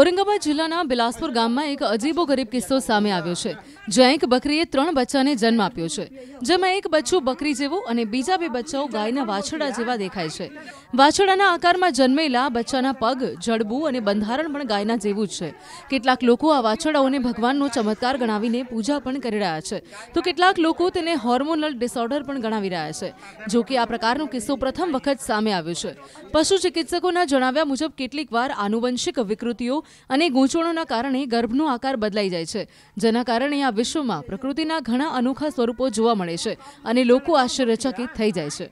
ઔરંગાબાદ જિલ્લાના બિલાસપુર ગામમાં એક અજીબો ગરીબ કિસ્સો સામે આવ્યો છે જ્યાં બકરીએ ત્રણ બચ્ચાને જન્મ આપ્યો છે જેમાં એક બચ્ચું બકરી જેવું અને બીજા બે બચ્ચાઓ ગાયના વાછડા જેવા દેખાય છે વાછડાના આકારમાં જન્મેલા બચ્ચાના પગ જડબું અને બંધારણ પણ ગાયના જેવું જ છે કેટલાક લોકો આ વાછડાઓને ભગવાનનો ચમત્કાર ગણાવીને પૂજા પણ કરી રહ્યા છે તો કેટલાક લોકો તેને હોર્મોનલ ડિસઓર્ડર પણ ગણાવી રહ્યા છે જો કે આ પ્રકારનો કિસ્સો પ્રથમ વખત સામે આવ્યો છે પશુ ચિકિત્સકોના જણાવ્યા મુજબ કેટલીક વાર આનુવંશિક વિકૃતિઓ અને ગૂંચવણોના કારણે ગર્ભનો આકાર બદલાઈ જાય છે જેના કારણે આ વિશ્વમાં પ્રકૃતિના ઘણા અનોખા સ્વરૂપો જોવા મળે છે અને લોકો આશ્ચર્યચકિત થઈ જાય છે